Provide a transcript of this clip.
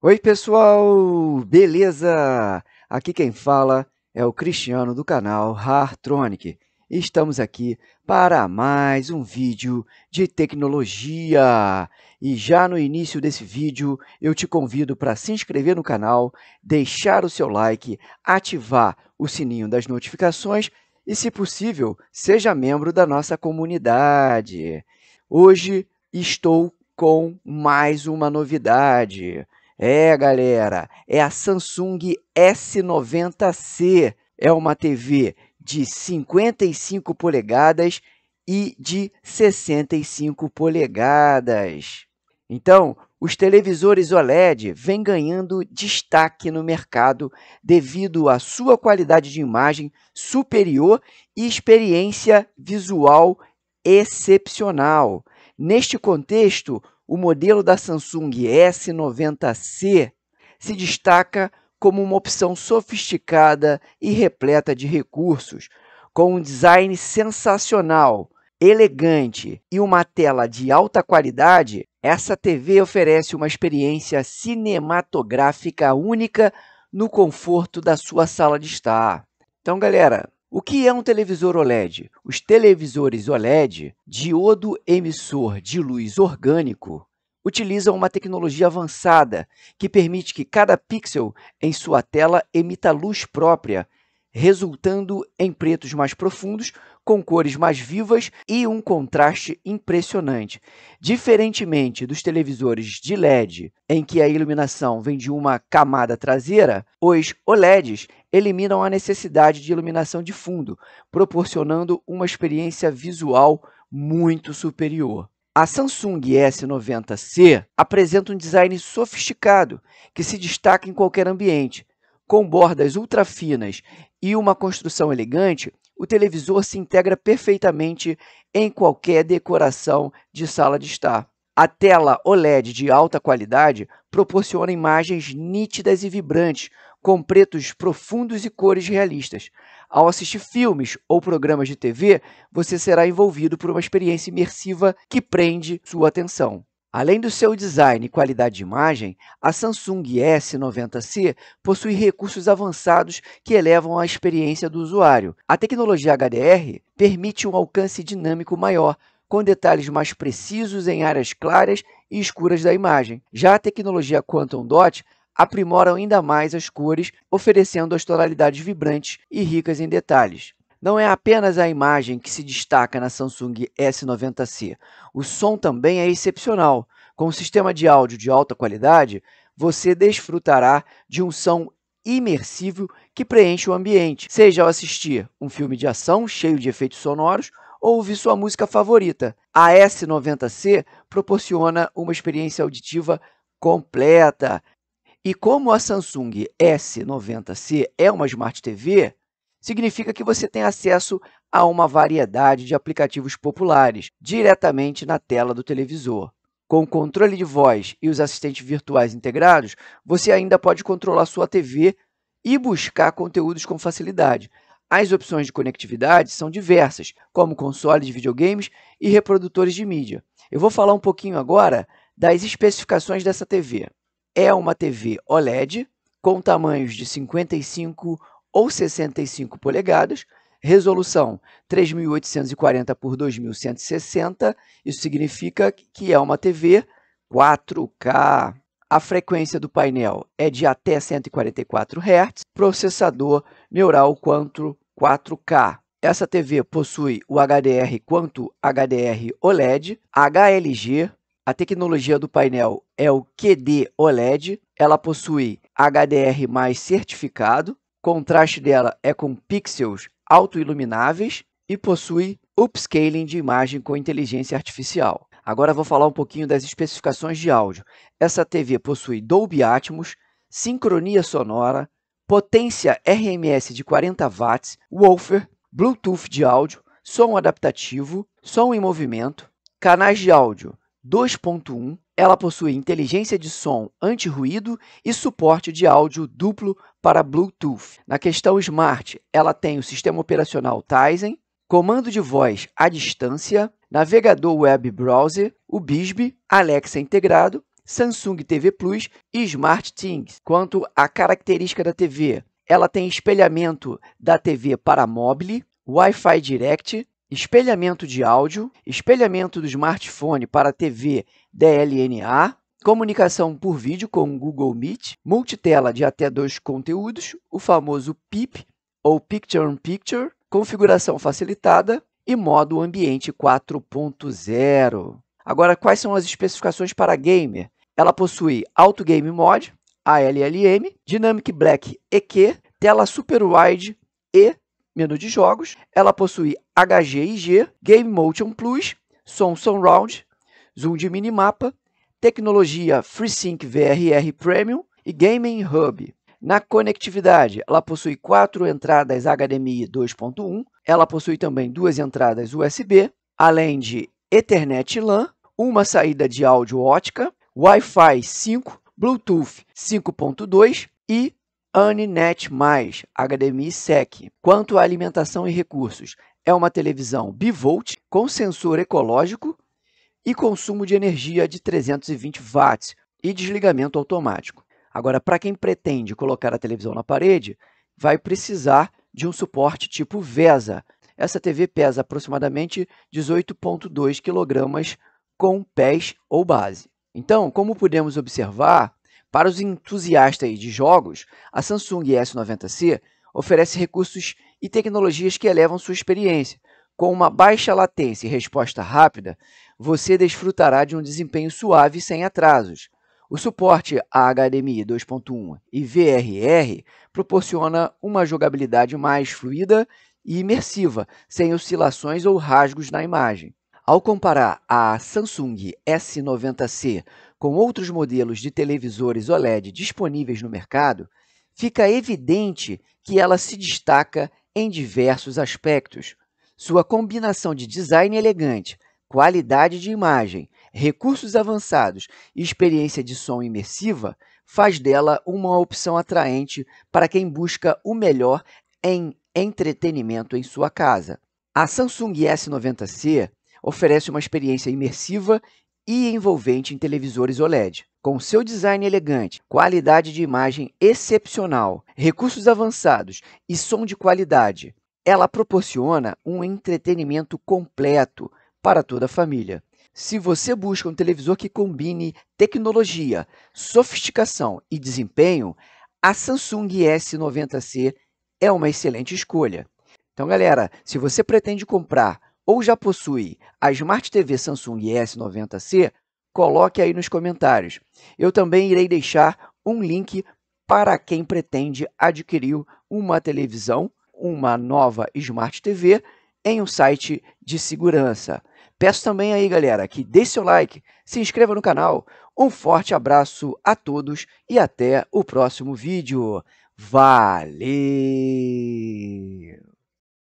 Oi, pessoal, beleza? Aqui quem fala é o Cristiano do canal Hartronic. Estamos aqui para mais um vídeo de tecnologia. E já no início desse vídeo, eu te convido para se inscrever no canal, deixar o seu like, ativar o sininho das notificações e, se possível, seja membro da nossa comunidade. Hoje estou com mais uma novidade. É, galera, é a Samsung S90C. É uma TV de 55 polegadas e de 65 polegadas. Então, os televisores OLED vêm ganhando destaque no mercado devido à sua qualidade de imagem superior e experiência visual excepcional. Neste contexto, o modelo da Samsung S90C se destaca como uma opção sofisticada e repleta de recursos, com um design sensacional, elegante e uma tela de alta qualidade, essa TV oferece uma experiência cinematográfica única no conforto da sua sala de estar. Então, galera, o que é um televisor OLED? Os televisores OLED, diodo emissor de luz orgânico, utilizam uma tecnologia avançada que permite que cada pixel em sua tela emita luz própria, resultando em pretos mais profundos, com cores mais vivas e um contraste impressionante. Diferentemente dos televisores de LED, em que a iluminação vem de uma camada traseira, os OLEDs eliminam a necessidade de iluminação de fundo, proporcionando uma experiência visual muito superior. A Samsung S90C apresenta um design sofisticado que se destaca em qualquer ambiente. Com bordas ultra finas e uma construção elegante, o televisor se integra perfeitamente em qualquer decoração de sala de estar. A tela OLED de alta qualidade proporciona imagens nítidas e vibrantes, com pretos profundos e cores realistas. Ao assistir filmes ou programas de TV, você será envolvido por uma experiência imersiva que prende sua atenção. Além do seu design e qualidade de imagem, a Samsung S90C possui recursos avançados que elevam a experiência do usuário. A tecnologia HDR permite um alcance dinâmico maior, com detalhes mais precisos em áreas claras e escuras da imagem. Já a tecnologia Quantum Dot aprimoram ainda mais as cores, oferecendo as tonalidades vibrantes e ricas em detalhes. Não é apenas a imagem que se destaca na Samsung S90C. O som também é excepcional. Com um sistema de áudio de alta qualidade, você desfrutará de um som imersivo que preenche o ambiente, seja ao assistir um filme de ação cheio de efeitos sonoros ou ouvir sua música favorita. A S90C proporciona uma experiência auditiva completa, e como a Samsung S90C é uma Smart TV, significa que você tem acesso a uma variedade de aplicativos populares diretamente na tela do televisor. Com o controle de voz e os assistentes virtuais integrados, você ainda pode controlar sua TV e buscar conteúdos com facilidade. As opções de conectividade são diversas, como consoles de videogames e reprodutores de mídia. Eu vou falar um pouquinho agora das especificações dessa TV é uma TV OLED com tamanhos de 55 ou 65 polegadas, resolução 3840 por 2160. Isso significa que é uma TV 4K. A frequência do painel é de até 144 Hz, processador neural quanto 4K. Essa TV possui o HDR quanto HDR OLED, HLG, a tecnologia do painel é o QD OLED. Ela possui HDR mais certificado. O contraste dela é com pixels autoilumináveis e possui upscaling de imagem com inteligência artificial. Agora vou falar um pouquinho das especificações de áudio. Essa TV possui Dolby Atmos, sincronia sonora, potência RMS de 40 watts, woofer, Bluetooth de áudio, som adaptativo, som em movimento, canais de áudio 2.1, ela possui inteligência de som anti-ruído e suporte de áudio duplo para Bluetooth. Na questão Smart, ela tem o sistema operacional Tizen, comando de voz à distância, navegador web browser, o Bisbee, Alexa integrado, Samsung TV Plus e Smart Things. Quanto à característica da TV, ela tem espelhamento da TV para mobile, Wi-Fi Direct, espelhamento de áudio, espelhamento do smartphone para TV DLNA, comunicação por vídeo com o Google Meet, multitela de até dois conteúdos, o famoso PIP ou Picture in Picture, configuração facilitada e modo ambiente 4.0. Agora, quais são as especificações para gamer? Ela possui Auto Game Mode, ALLM, Dynamic Black EQ, tela Super Wide e menu de jogos. Ela possui HGIG, Game Motion Plus, Som Surround, Zoom de minimapa, tecnologia FreeSync VRR Premium e Gaming Hub. Na conectividade, ela possui quatro entradas HDMI 2.1, ela possui também duas entradas USB, além de Ethernet LAN, uma saída de áudio ótica, Wi-Fi 5, Bluetooth 5.2 e AniNet+, HDMI SEC. Quanto à alimentação e recursos, é uma televisão bivolt com sensor ecológico e consumo de energia de 320 watts e desligamento automático. Agora, para quem pretende colocar a televisão na parede, vai precisar de um suporte tipo VESA. Essa TV pesa aproximadamente 18,2 kg com pés ou base. Então, como podemos observar, para os entusiastas de jogos, a Samsung S90C oferece recursos e tecnologias que elevam sua experiência. Com uma baixa latência e resposta rápida, você desfrutará de um desempenho suave e sem atrasos. O suporte a HDMI 2.1 e VRR proporciona uma jogabilidade mais fluida e imersiva, sem oscilações ou rasgos na imagem. Ao comparar a Samsung S90C com outros modelos de televisores OLED disponíveis no mercado, fica evidente que ela se destaca em diversos aspectos. Sua combinação de design elegante, qualidade de imagem, recursos avançados e experiência de som imersiva faz dela uma opção atraente para quem busca o melhor em entretenimento em sua casa. A Samsung S90C oferece uma experiência imersiva e envolvente em televisores OLED. Com seu design elegante, qualidade de imagem excepcional, recursos avançados e som de qualidade, ela proporciona um entretenimento completo para toda a família. Se você busca um televisor que combine tecnologia, sofisticação e desempenho, a Samsung S90C é uma excelente escolha. Então, galera, se você pretende comprar ou já possui a Smart TV Samsung S90C, Coloque aí nos comentários. Eu também irei deixar um link para quem pretende adquirir uma televisão, uma nova Smart TV em um site de segurança. Peço também aí, galera, que dê seu like, se inscreva no canal. Um forte abraço a todos e até o próximo vídeo. Valeu!